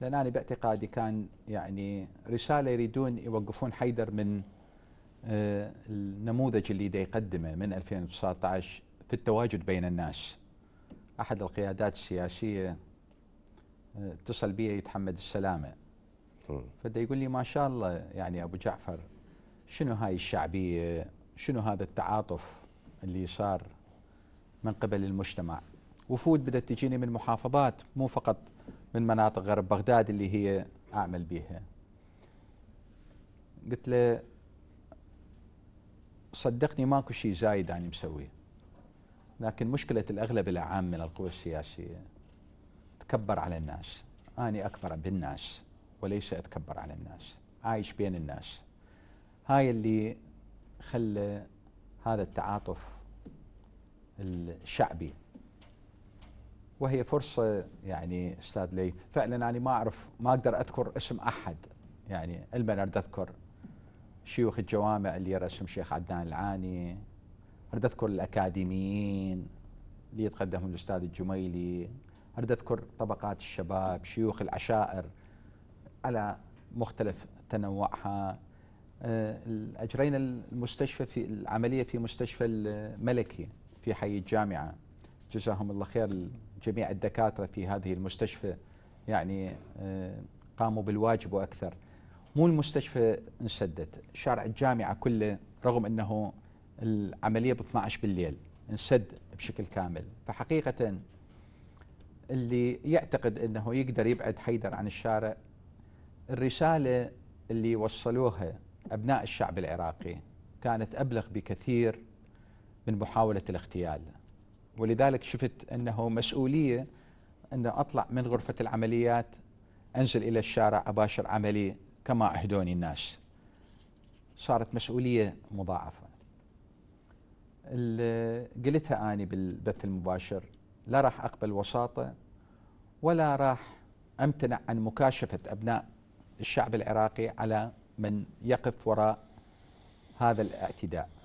لأن أنا باعتقادي كان يعني رسالة يريدون يوقفون حيدر من آه، النموذج اللي دا يقدمه من 2019 في التواجد بين الناس أحد القيادات السياسية آه، اتصل بي يتحمد السلامة فدا يقول لي ما شاء الله يعني أبو جعفر شنو هاي الشعبية شنو هذا التعاطف اللي صار من قبل المجتمع وفود بدأت تجيني من محافظات مو فقط من مناطق غرب بغداد اللي هي اعمل بيها قلت له صدقني ماكو شيء زايد اني مسويه لكن مشكلة الأغلب العام من القوى السياسية تكبر على الناس اني أكبر بالناس وليس أتكبر على الناس عايش بين الناس هاي اللي خلى هذا التعاطف الشعبي وهي فرصه يعني استاذ ليث فعلا انا ما اعرف ما اقدر اذكر اسم احد يعني علما أريد اذكر شيوخ الجوامع اللي رسم شيخ عدنان العاني أريد اذكر الاكاديميين اللي يتقدمهم الاستاذ الجميلي أريد اذكر طبقات الشباب شيوخ العشائر على مختلف تنوعها آه، اجرينا المستشفى في العمليه في مستشفى الملكي في حي الجامعه جزاهم الله خير جميع الدكاترة في هذه المستشفى يعني آه، قاموا بالواجب وأكثر مو المستشفى انسدت شارع الجامعة كله رغم أنه العملية ب 12 بالليل انسد بشكل كامل فحقيقة اللي يعتقد أنه يقدر يبعد حيدر عن الشارع الرسالة اللي وصلوها أبناء الشعب العراقي كانت أبلغ بكثير من محاولة الاغتيال ولذلك شفت انه مسؤوليه ان اطلع من غرفه العمليات انزل الى الشارع اباشر عملي كما اهدوني الناس صارت مسؤوليه مضاعفه اللي قلتها اني بالبث المباشر لا راح اقبل وساطه ولا راح امتنع عن مكاشفه ابناء الشعب العراقي على من يقف وراء هذا الاعتداء